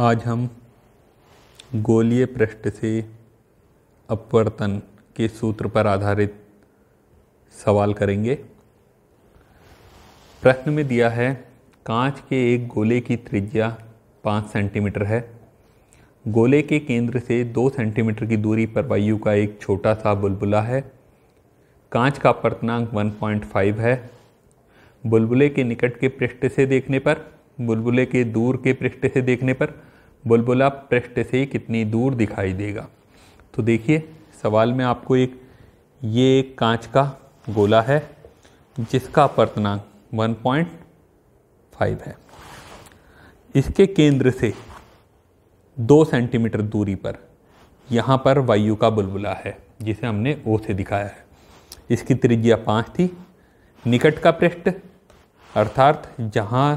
आज हम गोलीय पृष्ठ से अपवर्तन के सूत्र पर आधारित सवाल करेंगे प्रश्न में दिया है कांच के एक गोले की त्रिज्या पाँच सेंटीमीटर है गोले के केंद्र से दो सेंटीमीटर की दूरी पर वायु का एक छोटा सा बुलबुला है कांच का अपवर्तनांक 1.5 है बुलबुले के निकट के पृष्ठ से देखने पर बुलबुले के दूर के पृष्ठ से देखने पर बुलबुला पृष्ठ से कितनी दूर दिखाई देगा तो देखिए सवाल में आपको एक ये एक कांच का गोला है जिसका पॉइंट 1.5 है इसके केंद्र से दो सेंटीमीटर दूरी पर यहाँ पर वायु का बुलबुला है जिसे हमने ओ से दिखाया है इसकी त्रिज्या पाँच थी निकट का पृष्ठ अर्थात जहाँ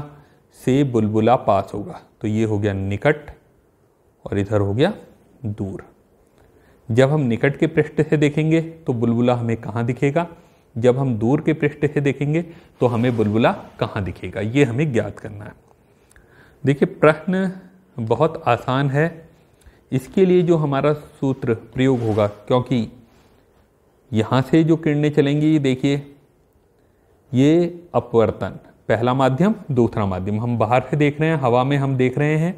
से बुलबुला पास होगा तो ये हो गया निकट और इधर हो गया दूर जब हम निकट के पृष्ठ से देखेंगे तो बुलबुला हमें कहाँ दिखेगा जब हम दूर के पृष्ठ से देखेंगे तो हमें बुलबुला कहाँ दिखेगा ये हमें ज्ञात करना है देखिए प्रश्न बहुत आसान है इसके लिए जो हमारा सूत्र प्रयोग होगा क्योंकि यहाँ से जो किरणें चलेंगी देखिए ये अपवर्तन पहला माध्यम दूसरा माध्यम हम बाहर से देख रहे हैं हवा में हम देख रहे हैं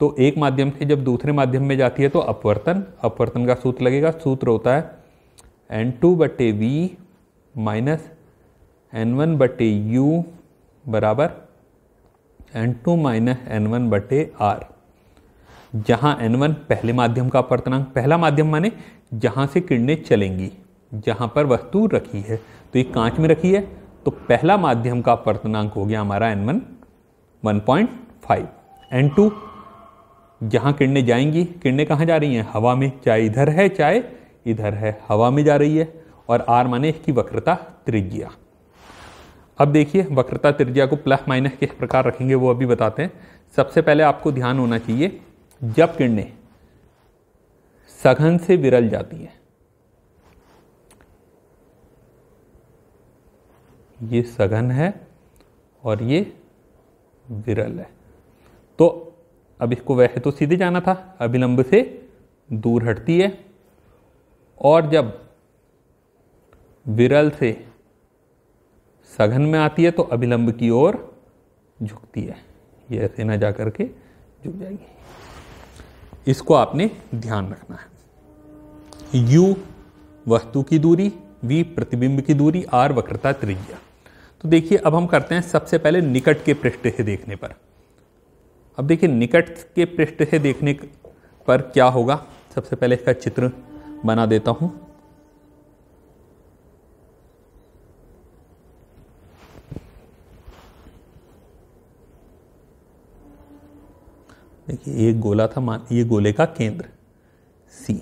तो एक माध्यम से जब दूसरे माध्यम में जाती है तो अपवर्तन अपवर्तन का सूत्र लगेगा सूत्र होता है एन टू बटे वी माइनस एन वन बटे यू बराबर N two minus N one बटे आर जहाँ एन वन पहले माध्यम का अपवर्तनांक पहला माध्यम माने जहाँ से किरणें चलेंगी जहाँ पर वस्तु रखी है तो ये कांच में रखी है तो पहला माध्यम का अपवर्तनांक हो गया हमारा N one one point five N two जहाँ किरणें जाएंगी किरणें कहाँ जा रही हैं हवा में चाहे इधर है चाहे इधर है हवा में जा रही है और आर माने इसकी वक्रता त्रिज्या अब देखिए वक्रता त्रिज्या को प्लस माइनस किस प्रकार रखेंगे वो अभी बताते हैं सबसे पहले आपको ध्यान होना चाहिए जब किरणें सघन से विरल जाती हैं ये सघन है और ये विरल है तो अब इसको वैसे तो सीधे जाना था अभिलंब से दूर हटती है और जब विरल से सघन में आती है तो अभिलंब की ओर झुकती है ये ऐसे ना जा करके झुक जाएगी इसको आपने ध्यान रखना है यू वस्तु की दूरी वी प्रतिबिंब की दूरी आर वक्रता त्रिज्या तो देखिए अब हम करते हैं सबसे पहले निकट के पृष्ठ से देखने पर अब देखिए निकट के पृष्ठ से देखने पर क्या होगा सबसे पहले इसका चित्र बना देता हूं देखिए ये गोला था मान ये गोले का केंद्र सी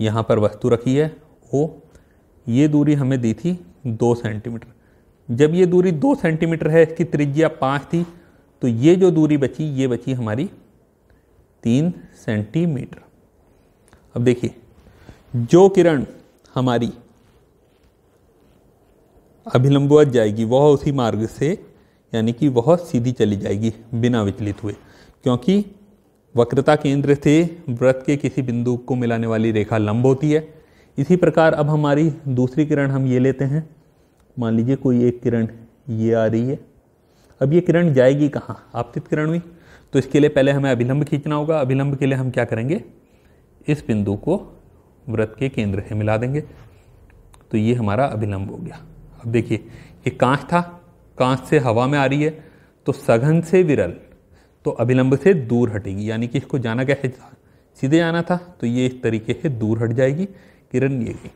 यहां पर वस्तु रखी है ओ ये दूरी हमें दी थी दो सेंटीमीटर जब ये दूरी दो सेंटीमीटर है इसकी त्रिज्या पाँच थी तो ये जो दूरी बची ये बची हमारी तीन सेंटीमीटर अब देखिए जो किरण हमारी अभिलंबवत जाएगी वह उसी मार्ग से यानी कि वह सीधी चली जाएगी बिना विचलित हुए क्योंकि वक्रता केंद्र से व्रत के किसी बिंदु को मिलाने वाली रेखा लंब होती है इसी प्रकार अब हमारी दूसरी किरण हम ये लेते हैं मान लीजिए कोई एक किरण ये आ रही है अब ये किरण जाएगी कहाँ आपतित किरण हुई तो इसके लिए पहले हमें अभिलंब खींचना होगा अभिलंब के लिए हम क्या करेंगे इस बिंदु को व्रत के केंद्र से मिला देंगे तो ये हमारा अभिलंब हो गया अब देखिए ये कांच था कांच से हवा में आ रही है तो सघन से विरल तो अभिलंब से दूर हटेगी यानी कि इसको जाना कैसे था सीधे जाना था तो ये इस तरीके से दूर हट जाएगी किरण ये गई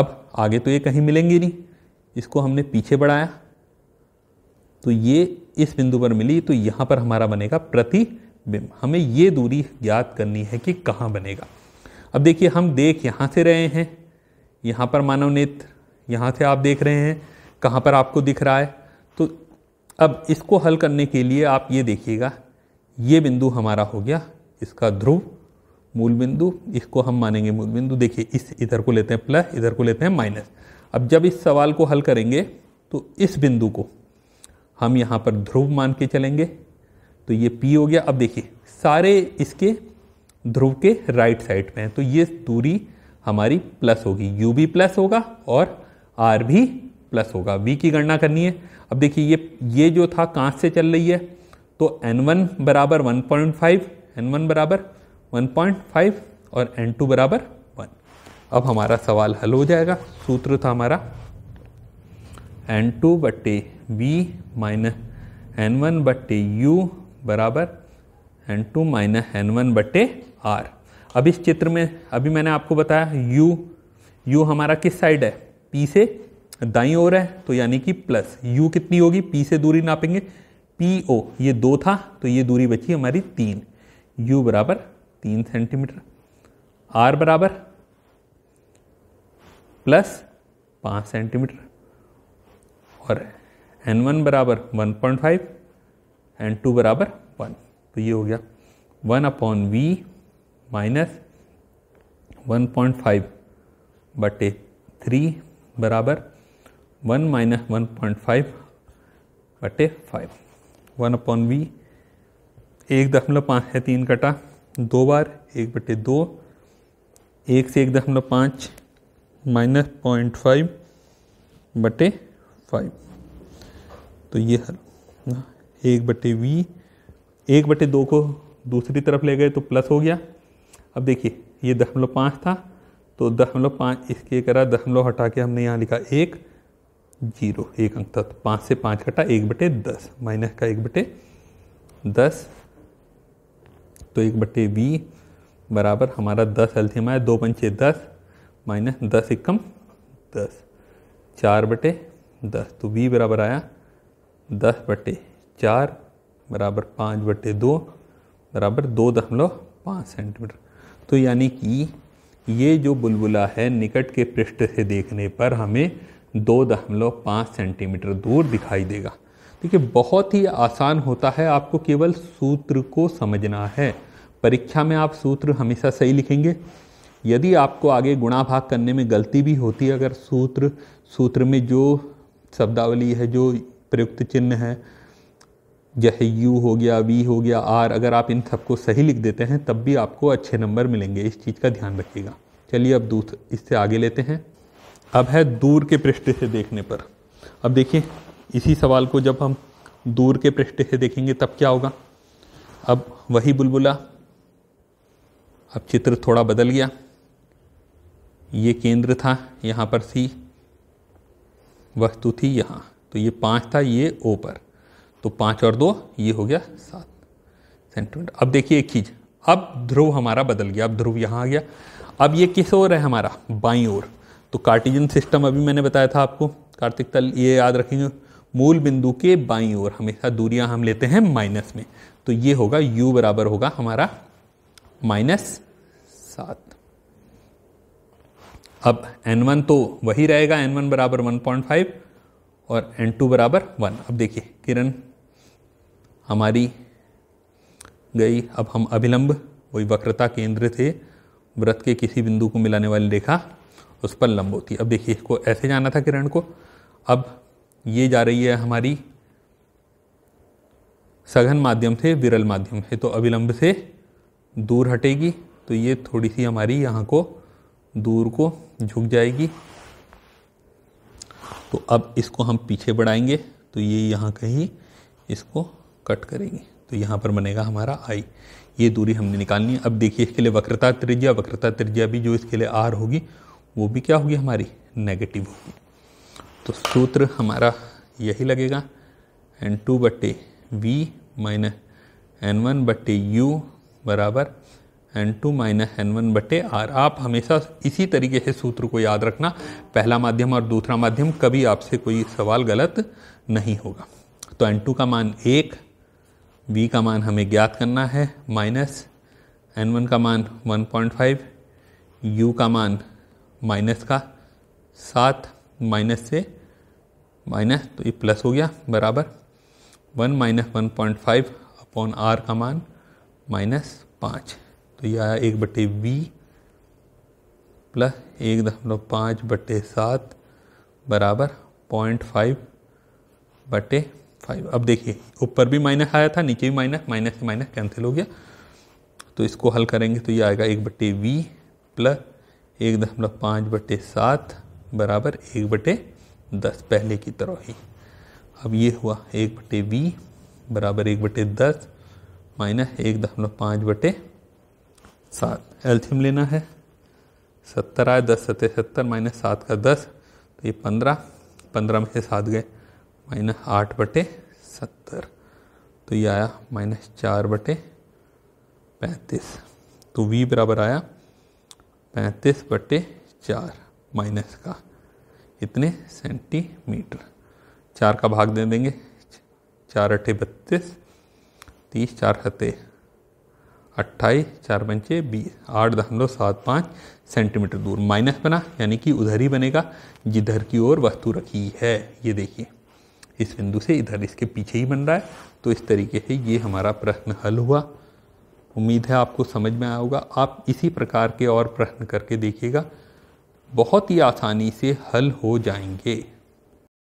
अब आगे तो ये कहीं मिलेंगी नहीं इसको हमने पीछे बढ़ाया तो ये इस बिंदु पर मिली तो यहाँ पर हमारा बनेगा प्रतिबिंब हमें ये दूरी ज्ञात करनी है कि कहाँ बनेगा अब देखिए हम देख यहाँ से रहे हैं यहाँ पर मानव नेत्र यहाँ से आप देख रहे हैं कहाँ पर आपको दिख रहा है तो अब इसको हल करने के लिए आप ये देखिएगा ये बिंदु हमारा हो गया इसका ध्रुव मूल बिंदु इसको हम मानेंगे मूल बिंदु देखिए इस इधर को लेते हैं प्लस इधर को लेते हैं माइनस अब जब इस सवाल को हल करेंगे तो इस बिंदु को हम यहाँ पर ध्रुव मान के चलेंगे तो ये P हो गया अब देखिए सारे इसके ध्रुव के राइट साइड में हैं तो ये दूरी हमारी प्लस होगी U भी प्लस होगा और R भी प्लस होगा V की गणना करनी है अब देखिए ये ये जो था कांच से चल रही है तो N1 बराबर 1.5 N1 बराबर 1.5 और N2 बराबर अब हमारा सवाल हल हो जाएगा सूत्र था हमारा एन टू बट्टे वी माइनस एन वन बट्टे यू बराबर N two minus N one बट्टे आर अब इस चित्र में अभी मैंने आपको बताया u u हमारा किस साइड है p से दाई ओर है तो यानी कि प्लस u कितनी होगी p से दूरी नापेंगे पी ओ ये दो था तो ये दूरी बची हमारी तीन u बराबर तीन सेंटीमीटर r बराबर प्लस पाँच सेंटीमीटर और एन वन बराबर one point five N two बराबर वन तो ये हो गया one upon V minus one point five बटे थ्री बराबर one minus one point five बटे फाइव वन अपॉन वी एक दशमलव पाँच है तीन कटा दो बार एक बटे दो एक से एक दशमलव पाँच माइनस पॉइंट फाइव बटे फाइव तो ये हल एक बटे वी एक बटे दो को दूसरी तरफ ले गए तो प्लस हो गया अब देखिए ये दशमलव पाँच था तो दशमलव पाँच इसके करा दशमलव हटा के हमने यहाँ लिखा एक जीरो एक अंक था तो पाँच से पाँच कटा एक बटे दस माइनस का एक बटे दस तो एक बटे वी बराबर हमारा दस एल्थियम आया दो पंचे दस माइनस दस इक्कम दस चार बटे दस तो बी बराबर आया दस बटे चार बराबर पाँच बटे दो बराबर दो दशमलव पाँच सेंटीमीटर तो यानी कि ये जो बुलबुला है निकट के पृष्ठ से देखने पर हमें दो दशमलव पाँच सेंटीमीटर दूर दिखाई देगा देखिए बहुत ही आसान होता है आपको केवल सूत्र को समझना है परीक्षा में आप सूत्र हमेशा सही लिखेंगे यदि आपको आगे गुणा भाग करने में गलती भी होती है अगर सूत्र सूत्र में जो शब्दावली है जो प्रयुक्त चिन्ह है जैसे यू हो गया वी हो गया आर अगर आप इन सबको सही लिख देते हैं तब भी आपको अच्छे नंबर मिलेंगे इस चीज़ का ध्यान रखिएगा चलिए अब दूध इससे आगे लेते हैं अब है दूर के पृष्ठ से देखने पर अब देखिए इसी सवाल को जब हम दूर के पृष्ठ से देखेंगे तब क्या होगा अब वही बुलबुला अब चित्र थोड़ा बदल गया ये केंद्र था यहाँ पर थी वस्तु तो थी यहाँ तो ये पाँच था ये ओ पर तो पाँच और दो ये हो गया सात सेंटीमीटर अब देखिए एक चीज़ अब ध्रुव हमारा बदल गया अब ध्रुव यहाँ आ गया अब ये किस ओर है हमारा बाई ओर तो कार्टिजन सिस्टम अभी मैंने बताया था आपको कार्तिक तल ये याद रखेंगे मूल बिंदु के बाई ओर हमेशा दूरियां हम लेते हैं माइनस में तो ये होगा यू बराबर होगा हमारा माइनस सात अब n1 तो वही रहेगा n1 बराबर फाइव और n2 बराबर वन अब देखिए किरण हमारी गई अब हम अभिलंब वही वक्रता केंद्र थे व्रत के किसी बिंदु को मिलाने वाली रेखा उस पर लंब होती अब देखिए इसको ऐसे जाना था किरण को अब ये जा रही है हमारी सघन माध्यम से विरल माध्यम से तो अभिलंब से दूर हटेगी तो ये थोड़ी सी हमारी यहाँ को दूर को झुक जाएगी तो अब इसको हम पीछे बढ़ाएंगे तो ये यहाँ कहीं इसको कट करेंगे तो यहाँ पर बनेगा हमारा आई ये दूरी हमने निकालनी है अब देखिए इसके लिए वक्रता त्रिज्या वक्रता त्रिज्या भी जो इसके लिए आर होगी वो भी क्या होगी हमारी नेगेटिव होगी तो सूत्र हमारा यही लगेगा एन टू बट्टे वी माइनस एन वन बट्टे यू बराबर N two minus N one बटे आर आप हमेशा इसी तरीके से सूत्र को याद रखना पहला माध्यम और दूसरा माध्यम कभी आपसे कोई सवाल गलत नहीं होगा तो एन टू का मान एक वी का मान हमें ज्ञात करना है माइनस एन वन का मान वन पॉइंट फाइव यू का मान माइनस का सात माइनस से माइनस तो ये प्लस हो गया बराबर one minus one point five upon R का मान माइनस पाँच तो यह आया एक बटे बी प्लस एक दशमलव पाँच बटे सात बराबर पॉइंट फाइव बटे फाइव अब देखिए ऊपर भी माइनस आया था नीचे भी माइनस माइनस माइनस कैंसिल हो गया तो इसको हल करेंगे तो ये आएगा एक बटे वी प्लस एक दशमलव पाँच बटे सात बराबर एक बटे दस पहले की तरह ही अब ये हुआ एक बटे वी बराबर एक बटे दस माइनस एक दशमलव पाँच बटे सात एल्थियम लेना है सत्तर आए दस सत्य सत्तर माइनस सात का दस तो ये पंद्रह पंद्रह में से सात गए माइनस आठ बटे सत्तर तो ये आया माइनस चार बटे पैंतीस तो v बराबर आया पैंतीस बटे चार माइनस का इतने सेंटीमीटर चार का भाग दे देंगे चार अट्ठे बत्तीस तीस चार सत्तर अट्ठाईस चार पंचे बीस आठ दशमलव सात पाँच सेंटीमीटर दूर माइनस बना यानी कि उधर ही बनेगा जिधर की ओर वस्तु रखी है ये देखिए इस बिंदु से इधर इसके पीछे ही बन रहा है तो इस तरीके से ये हमारा प्रश्न हल हुआ उम्मीद है आपको समझ में आया होगा आप इसी प्रकार के और प्रश्न करके देखिएगा बहुत ही आसानी से हल हो जाएंगे